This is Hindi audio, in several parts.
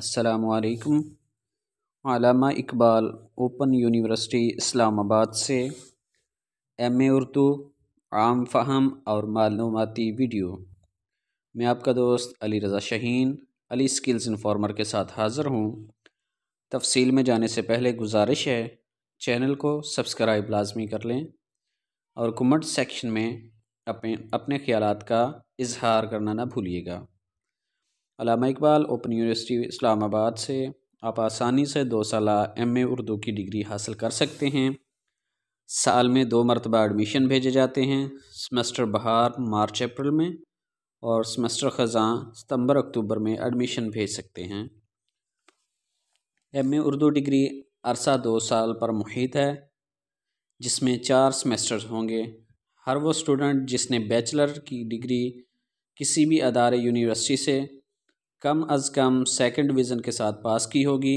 असलकम अलामा इकबाल ओपन यूनिवर्सिटी इस्लामाबाद से एम ए उर्दू आम फहम और मालूमती वीडियो मैं आपका दोस्त अली रज़ा शहीन अली स्किल्स इन्फॉर्मर के साथ हाज़िर हूँ तफसील में जाने से पहले गुजारिश है चैनल को सब्सक्राइब लाजमी कर लें और कमेंट सेक्शन में अपने अपने ख्याल का इजहार करना ना भूलिएगा अलामा इकबाल ओपन यूनिवर्सिटी इस्लामाबाद से आप आसानी से दो साल एम ए उर्दू की डिग्री हासिल कर सकते हैं साल में दो मरतबा एडमिशन भेजे जाते हैं सेमेस्टर बहार मार्च अप्रैल में और सेमेस्टर ख़जा सितंबर अक्टूबर में एडमिशन भेज सकते हैं एम ए उर्दू डिग्री अरसा दो साल पर मुहित है जिसमें चार सेमेस्टर्स होंगे हर वो स्टूडेंट जिसने बैचलर की डिग्री किसी भी अदारे यूनिवर्सिटी से कम अज़ कम सेकंड डिवीज़न के साथ पास की होगी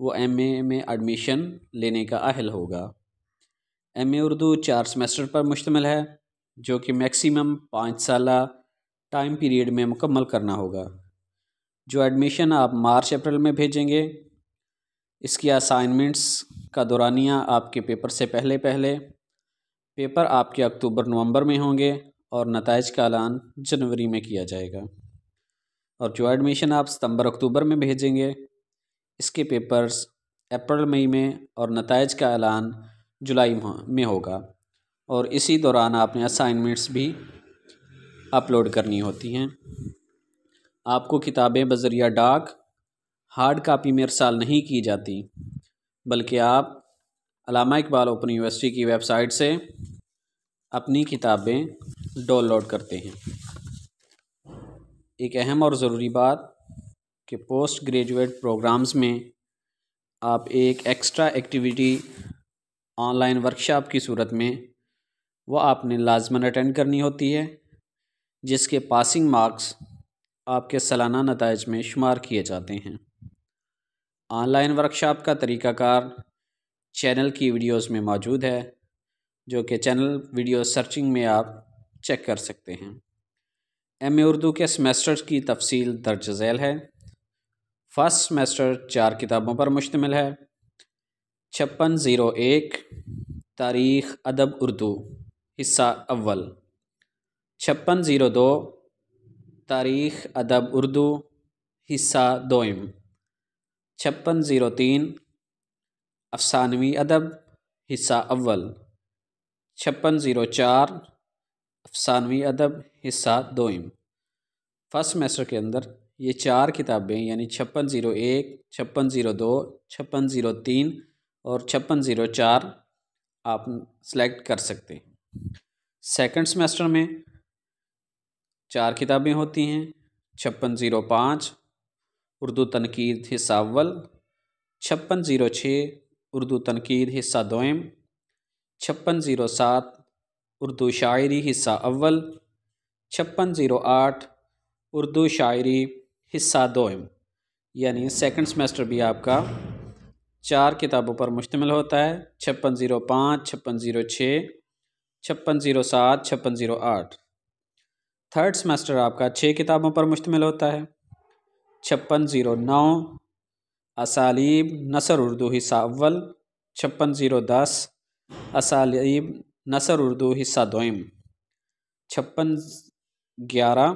वो एमए में एडमिशन लेने का अहल होगा एमए उर्दू चार सेमेस्टर पर मुश्तमल है जो कि मैक्सिमम पाँच साल टाइम पीरियड में मुकम्मल करना होगा जो एडमिशन आप मार्च अप्रैल में भेजेंगे इसकी असाइनमेंट्स का दौरानिया आपके पेपर से पहले पहले पेपर आपके अक्टूबर नवंबर में होंगे और नतज का ऐलान जनवरी में किया जाएगा और जो एडमिशन आप सितंबर अक्टूबर में भेजेंगे इसके पेपर्स अप्रैल मई में और नतज का ऐलान जुलाई में होगा और इसी दौरान आपने असाइनमेंट्स भी अपलोड करनी होती हैं आपको किताबें बजरिया डाक हार्ड कापी में अरसाल नहीं की जाती बल्कि आप अलामा इकबाल ओपन यूनिवर्सिटी की वेबसाइट से अपनी किताबें डाउनलोड करते हैं एक अहम और ज़रूरी बात कि पोस्ट ग्रेजुएट प्रोग्राम्स में आप एक एक्स्ट्रा एक्टिविटी ऑनलाइन वर्कशॉप की सूरत में वह आपने लाजमन अटेंड करनी होती है जिसके पासिंग मार्क्स आपके सालाना नतज में शुमार किए जाते हैं ऑनलाइन वर्कशॉप का तरीक़ाकार चैनल की वीडियोस में मौजूद है जो कि चैनल वीडियो सर्चिंग में आप चेक कर सकते हैं एम उर्दू के सेमेस्टर्स की तफसील दर्ज झैल है फर्स्ट सेमेस्टर चार किताबों पर मुश्तमिल है छप्पन ज़ीरो एक तारीख़ अदब उर्दू हिस्सा अव्वल छप्पन ज़ीरो दो तारीख़ अदब उर्दू हिस्सा दोम छप्पन ज़ीरो तीन अफसानवी अदब हिस्सा अव्वल छप्पन ज़ीरो चार अफसानवी अदब हिस्सा दोम फर्स्ट सेमेस्टर के अंदर ये चार किताबें यानी छप्पन ज़ीरो एक छप्पन ज़ीरो दो छप्पन ज़ीरो तीन और छप्पन ज़ीरो चार आप सेलेक्ट कर सकते हैं सेकंड सेमेस्टर में चार किताबें होती हैं छप्पन ज़ीरो पाँच उर्दू तनकीद हिस्सा अव्वल छप्पन ज़ीरो छः उर्दू तनकीद हिस्सा दोम छप्पन ज़ीरो सात उर्दू शायरी हिस्सा अव्वल छप्पन ज़ीरो आठ उर्दू शायरी हिस्सा दोम यानी सेकंड सेमेस्टर भी आपका चार किताबों पर मुश्तमिल होता है छप्पन ज़ीरो पाँच छप्पन ज़ीरो छः छप्पन ज़ीरो सात छप्पन ज़ीरो आठ थर्ड सेमेस्टर आपका छः किताबों पर मुश्तमिल होता है छप्पन ज़ीरो नौ असालीब नसर उर्दू हिस्सा अव्वल छप्पन ज़ीरो दस असालीब नसर उर्दू हिस्सा दोम छप्पन ग्यारह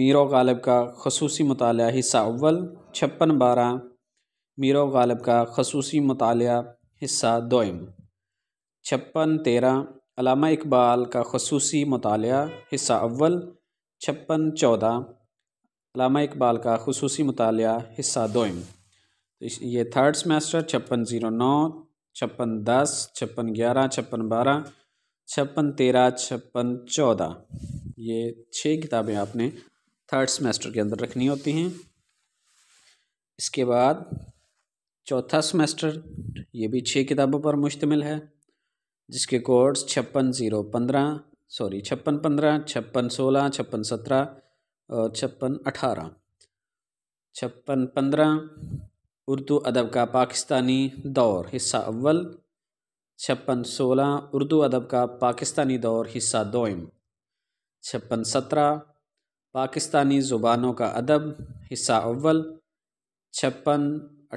मीरो गालिब का खसूसी मताल हिस्सा अव्वल छप्पन बारह मीरो गालब का खसूसी मताल हिस्सा दोम छप्पन तेरह अलामा इकबाल का खसूसी मताल हिस्सा अव्वल छप्पन चौदह अलामा इकबाल का खसूसी मताल हिस्सा दोम तो ये थर्ड सेमेस्टर छप्पन ज़ीरो नौ छप्पन दस छप्पन ग्यारह छप्पन बारह छप्पन तेरह छप्पन चौदह ये छः किताबें आपने थर्ड सेमेस्टर के अंदर रखनी होती हैं इसके बाद चौथा सेमेस्टर ये भी छः किताबों पर मुश्तमिल है जिसके कोड्स छप्पन ज़ीरो पंद्रह सॉरी छप्पन पंद्रह छप्पन सोलह छप्पन सत्रह और छप्पन अठारह छप्पन पंद्रह उर्दू अदब का पाकिस्तानी दौर हिस्सा अव्वल छप्पन सोलह उर्दू अदब का पाकिस्तानी दौर हिस्सा दोम छप्पन सत्रह पाकिस्तानी ज़ुबानों का अदब हिस्सा अव्वल छप्पन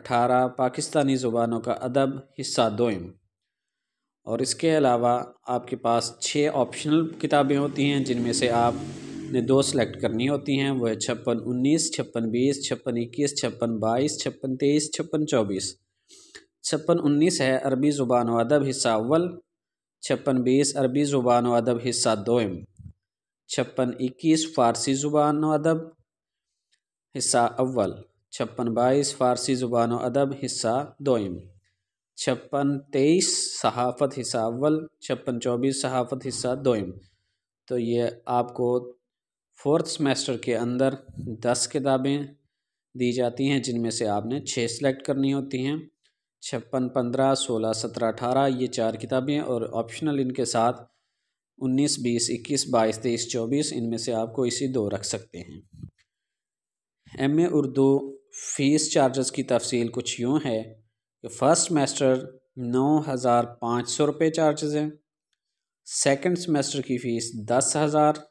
अठारह पाकिस्तानी ज़ुबानों का अदब हिस्सा दोम और इसके अलावा आपके पास छः ऑप्शनल किताबें होती हैं जिनमें से आप ने दो सेलेक्ट करनी होती हैं वह छप्पन उन्नीस छप्पन बीस छप्पन इक्कीस छप्पन बाईस छप्पन तेईस छप्पन चौबीस छप्पन उन्नीस है अरबी ज़ुबान व अदब हिस्सा अव्वल छप्पन बीस अरबी ज़ुबान व अदब हिस्सा दोम छप्पन इक्कीस फ़ारसी ज़ुबान व अदब हिस्सा अव्वल छप्पन बाईस फ़ारसी ज़ुबान व अदब हिस्सा दोम छप्पन तेईस सहाफ़त हिस्सा अव्वल छप्पन चौबीस सहाफ़त हिस्सा दोम तो ये आपको फोर्थ सेमेस्टर के अंदर दस किताबें दी जाती हैं जिनमें से आपने छः सेलेक्ट करनी होती हैं छप्पन पंद्रह सोलह सत्रह अठारह ये चार किताबें और ऑप्शनल इनके साथ उन्नीस बीस इक्कीस बाईस तेईस चौबीस इनमें से आपको इसी दो रख सकते हैं M A Urdu fees charges की तफसील कुछ यूँ है कि फ़र्स्ट सेमेस्टर नौ हज़ार पाँच सौ रुपये चार्जेस हैं सेकेंड सेमेस्टर की फ़ीस दस हज़ार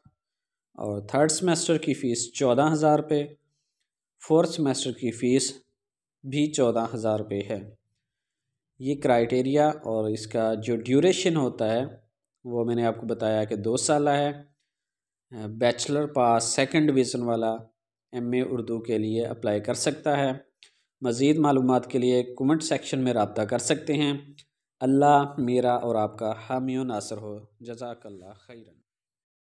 और थर्ड सेमेस्टर की फ़ीस चौदह हज़ार रुपये फोर्थ सेमेस्टर की फ़ीस भी चौदह हज़ार रुपये है ये क्राइटेरिया और इसका जो ड्यूरेशन होता है वो मैंने आपको बताया कि दो साल है बैचलर पास सेकंड डिवीज़न वाला एमए उर्दू के लिए अप्लाई कर सकता है मज़ीद मालूम के लिए कमेंट सेक्शन में रबता कर सकते हैं अल्लाह मेरा और आपका हामियो नासर हो जजाकल्ला खैरन